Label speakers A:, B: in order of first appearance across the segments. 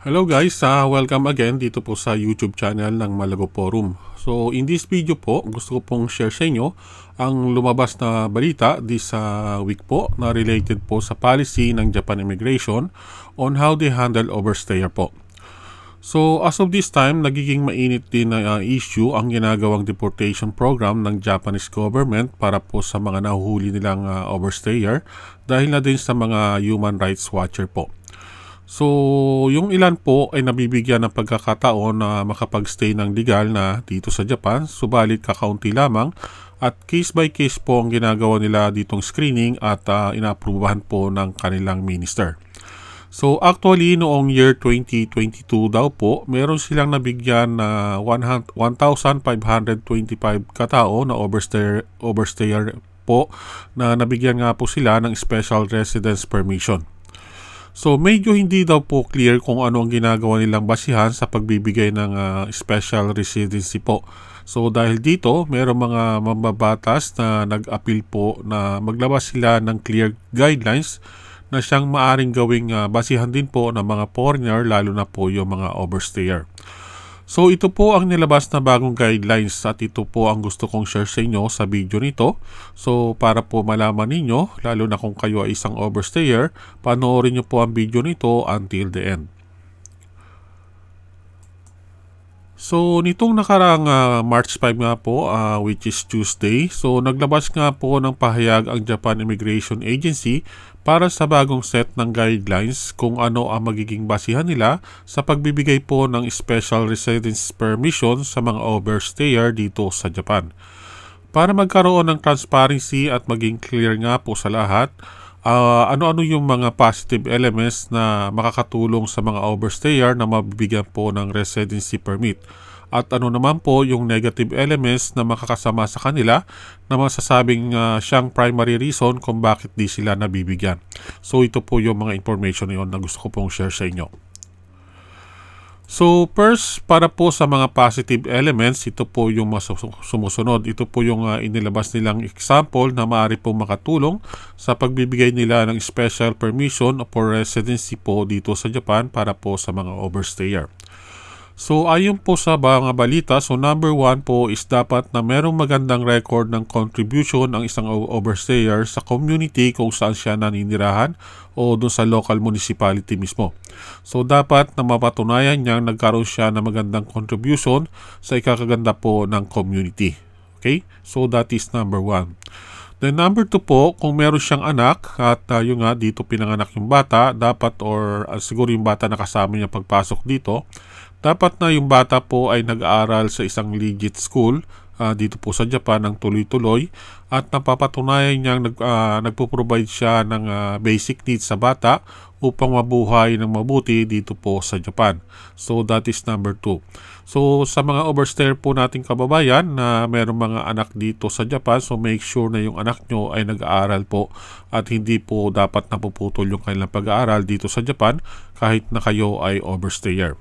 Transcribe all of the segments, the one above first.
A: Hello guys, uh, welcome again dito po sa YouTube channel ng Malago Forum. So in this video po, gusto ko pong share sa inyo ang lumabas na balita this uh, week po na related po sa policy ng Japan Immigration on how they handle overstayer po. So as of this time, nagiging mainit din na uh, issue ang ginagawang deportation program ng Japanese government para po sa mga nahuhuli nilang uh, overstayer dahil na din sa mga human rights watcher po. So, yung ilan po ay nabibigyan ng pagkakataon na makapag-stay ng legal na dito sa Japan, subalit kakaunti lamang at case by case po ang ginagawa nila ditong screening at uh, ah, inaaprubahan po ng kanilang minister. So actually noong year 2022 daw po, meron silang nabigyan na 1,525 katao na overstayer, overstayer po na nabigyan nga po sila ng special residence permission. So medyo hindi daw po clear kung ano ang ginagawa nilang basihan sa pagbibigay ng uh, special residency po. So dahil dito, mayroong mga mababatas na nag-appeal po na maglabas sila ng clear guidelines na siyang maaring gawing uh, basihan din po ng mga foreigner lalo na po yung mga overstayer. So ito po ang nilabas na bagong guidelines at ito po ang gusto kong share sa inyo sa video nito. So para po malaman ninyo, lalo na kung kayo ay isang overstayer, panoorin nyo po ang video nito until the end. So nitong nakaraang uh, ah, March 5 nga po uh, which is Tuesday, so naglabas nga po ng pahayag ang Japan Immigration Agency para sa bagong set ng guidelines kung ano ang magiging basihan nila sa pagbibigay po ng special residence permission sa mga overstayer dito sa Japan. Para magkaroon ng transparency at maging clear nga po sa lahat, uh, ano-ano yung mga positive elements na makakatulong sa mga overstayer na mabibigyan po ng residency permit at ano naman po yung negative elements na makakasama sa kanila na masasabing uh, siyang primary reason kung bakit di sila nabibigyan. So ito po yung mga information na yun na gusto ko pong share sa inyo. So first, para po sa mga positive elements, ito po yung sumusunod. Ito po yung uh, inilabas nilang example na maaari pong makatulong sa pagbibigay nila ng special permission for residency po dito sa Japan para po sa mga overstayer. So ayon po sa mga balita, so number one po is dapat na merong magandang record ng contribution ang isang overstayer sa community kung saan siya naninirahan o doon sa local municipality mismo. So dapat na mapatunayan niyang nagkaroon siya ng magandang contribution sa ikakaganda po ng community. Okay? So that is number one. Then number 2 po, kung meron siyang anak at uh, ah, yung nga dito pinanganak yung bata, dapat or uh, siguro yung bata nakasama niya pagpasok dito, dapat na yung bata po ay nag-aaral sa isang legit school uh, dito po sa Japan ng tuloy-tuloy at napapatunayan niyang nag, uh, nagpo-provide siya ng uh, basic needs sa bata upang mabuhay ng mabuti dito po sa Japan. So that is number 2. So sa mga overstayer po nating kababayan na mayroong mga anak dito sa Japan, so make sure na yung anak nyo ay nag-aaral po at hindi po dapat napuputol yung kanilang pag-aaral dito sa Japan kahit na kayo ay overstayer.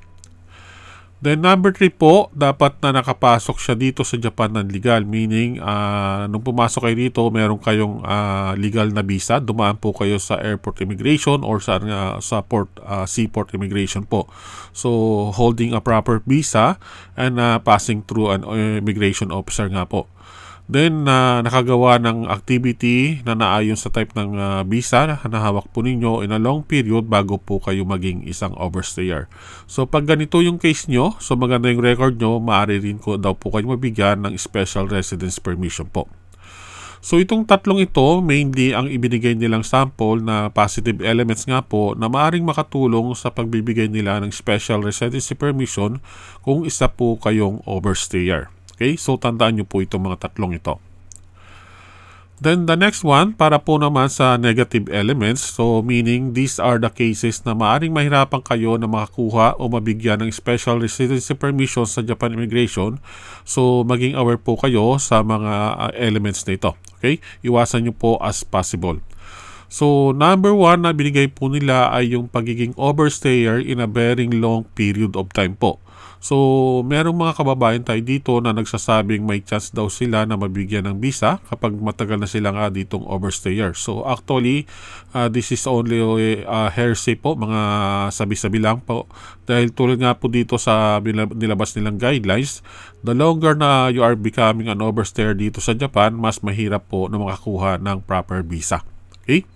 A: Then number 3 po, dapat na nakapasok siya dito sa Japan ng legal. Meaning, uh, nung pumasok kayo dito, meron kayong uh, legal na visa. Dumaan po kayo sa airport immigration or sa, uh, sa port, uh, seaport immigration po. So, holding a proper visa and uh, passing through an eh, immigration officer nga po. Then, uh, nakagawa ng activity na naayon sa type ng uh, visa na hawak po ninyo in a long period bago po kayo maging isang overstayer. So, pag ganito yung case nyo, so maganda yung record nyo, maaari rin ko daw po kayo mabigyan ng special residence permission po. So, itong tatlong ito, mainly ang ibinigay nilang sample na positive elements nga po na maaring makatulong sa pagbibigay nila ng special residency permission kung isa po kayong overstayer. Okay? So, tandaan nyo po itong mga tatlong ito. Then the next one, para po naman sa negative elements, so meaning these are the cases na maaring mahirapan kayo na makakuha o mabigyan ng special residency permission sa Japan Immigration. So maging aware po kayo sa mga ah, elements nito. Okay? Iwasan nyo po as possible. So number one na binigay po nila ay yung pagiging overstayer in a very long period of time po. So, merong mga kababayan tayo dito na nagsasabing may chance daw sila na mabigyan ng visa kapag matagal na sila nga ditong overstayer. So, actually, uh, this is only uh, hearsay po, mga sabi-sabi lang po. Dahil tulad nga po dito sa nilabas nilang guidelines, the longer na you are becoming an overstayer dito sa Japan, mas mahirap po na makakuha ng proper visa. Okay?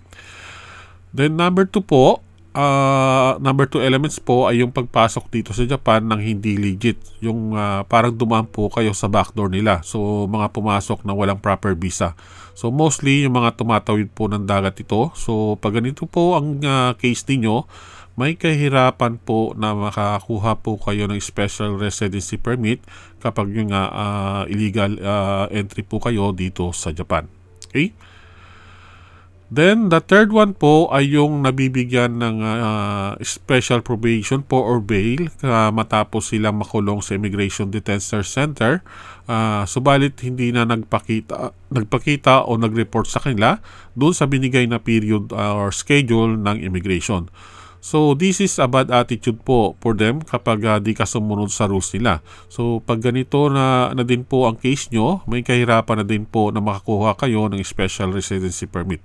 A: Then number 2 po, uh, number two elements po ay yung pagpasok dito sa Japan ng hindi legit. Yung uh, parang dumaan po kayo sa backdoor nila. So, mga pumasok na walang proper visa. So, mostly yung mga tumatawid po ng dagat ito. So, pag ganito po ang uh, case ninyo, may kahirapan po na makakuha po kayo ng special residency permit kapag yung uh, illegal uh, entry po kayo dito sa Japan. Okay? Then, the third one po ay yung nabibigyan ng uh, special probation po or bail uh, matapos silang makulong sa Immigration Detention Center. Uh, subalit, hindi na nagpakita, nagpakita o nag-report sa kanila doon sa binigay na period uh, or schedule ng immigration. So, this is a bad attitude po for them kapag uh, di ka sumunod sa rules nila. So, pag ganito na, na din po ang case nyo, may kahirapan na din po na makakuha kayo ng special residency permit.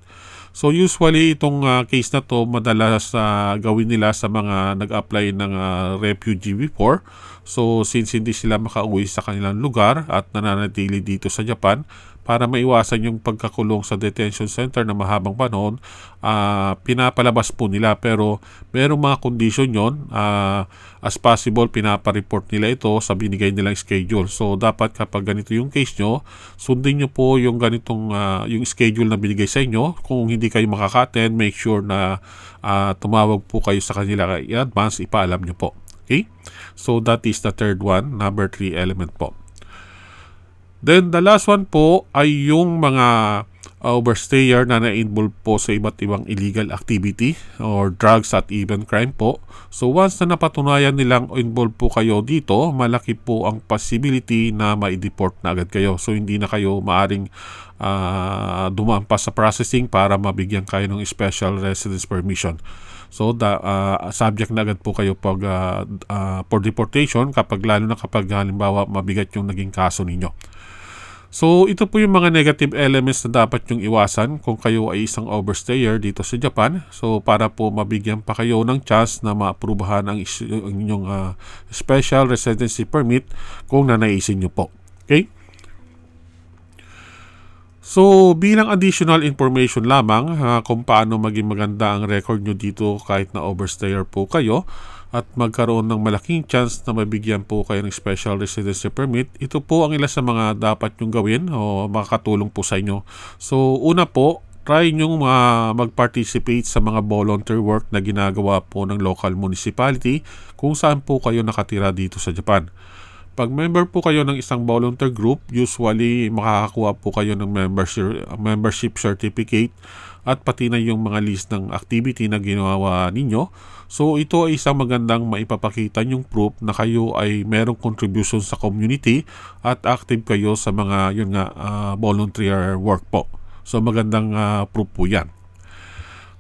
A: So usually itong uh, case na to madalas uh, gawin nila sa mga nag-apply ng uh, refugee before. So since hindi sila makauwi sa kanilang lugar at nananatili dito sa Japan, para maiwasan yung pagkakulong sa detention center na mahabang panahon, uh, pinapalabas po nila. Pero merong mga condition yon uh, ah, as possible, pinapa-report nila ito sa binigay nilang schedule. So, dapat kapag ganito yung case nyo, sundin nyo po yung ganitong uh, yung schedule na binigay sa inyo. Kung hindi kayo makakaten, make sure na uh, tumawag po kayo sa kanila in advance, ipaalam nyo po. Okay? So, that is the third one, number 3 element po. Then, the last one po ay yung mga uh, overstayer na na-involve po sa iba't ibang illegal activity or drugs at even crime po. So, once na napatunayan nilang involved po kayo dito, malaki po ang possibility na ma-deport na agad kayo. So, hindi na kayo maaring uh, dumaan pa sa processing para mabigyan kayo ng special residence permission. So the uh, subject na agad po kayo pag uh, uh, for deportation kapag lalo na kapag halimbawa mabigat yung naging kaso ninyo. So, ito po yung mga negative elements na dapat yung iwasan kung kayo ay isang overstayer dito sa Japan. So, para po mabigyan pa kayo ng chance na maaprubahan ang inyong uh, special residency permit kung nanaisin nyo po. Okay? So, bilang additional information lamang uh, kung paano maging maganda ang record nyo dito kahit na overstayer po kayo, at magkaroon ng malaking chance na mabigyan po kayo ng special residency permit, ito po ang ilan sa mga dapat nyong gawin o makakatulong po sa inyo. So una po, try nyong uh, mag-participate sa mga volunteer work na ginagawa po ng local municipality kung saan po kayo nakatira dito sa Japan. Pag member po kayo ng isang volunteer group, usually makakakuha po kayo ng membership, membership certificate at pati na yung mga list ng activity na ginawa ninyo. So ito ay isang magandang maipapakita yung proof na kayo ay merong contribution sa community at active kayo sa mga yun nga uh, volunteer work po. So magandang uh, proof po yan.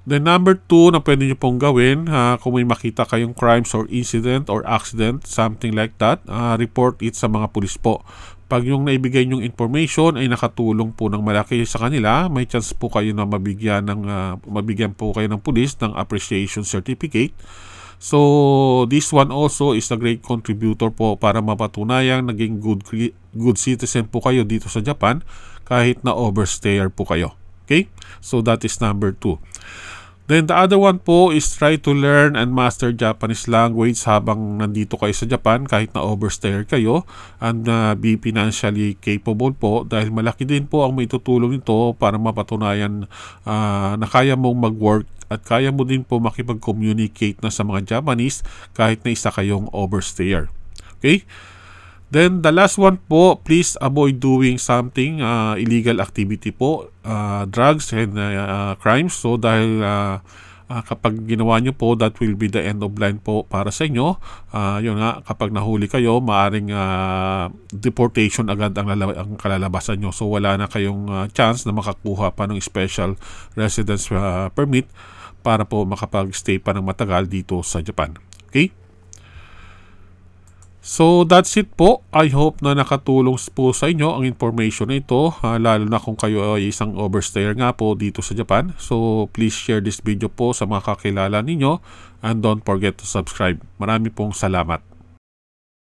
A: Then number two na pwede nyo pong gawin uh, kung may makita kayong crimes or incident or accident, something like that, uh, report it sa mga pulis po. Pag yung naibigay nyong information ay nakatulong po ng malaki sa kanila, may chance po kayo na mabigyan, ng, uh, mabigyan po kayo ng pulis ng appreciation certificate. So, this one also is a great contributor po para mapatunayang naging good, good citizen po kayo dito sa Japan kahit na overstayer po kayo. Okay? So, that is number two. Then the other one po is try to learn and master Japanese language habang nandito kayo sa Japan kahit na overstayer kayo and uh, be financially capable po dahil malaki din po ang maitutulong nito para mapatunayan uh, na kaya mong mag-work at kaya mo din po makipag-communicate na sa mga Japanese kahit na isa kayong overstayer. Okay? Then the last one po, please avoid doing something uh, illegal activity po, uh, drugs and uh, uh, crimes. So dahil uh, uh, kapag ginawa nyo po, that will be the end of line po para sa inyo. Uh, yun nga, kapag nahuli kayo, maaring uh, deportation agad ang, ang kalalabasan nyo. So wala na kayong uh, chance na makakuha pa ng special residence uh, permit para po makapag-stay pa ng matagal dito sa Japan. Okay? So that's it po. I hope na nakatulong po sa inyo ang information na ito. Uh, lalo na kung kayo ay isang overstayer nga po dito sa Japan. So please share this video po sa mga kakilala ninyo and don't forget to subscribe. Marami pong salamat.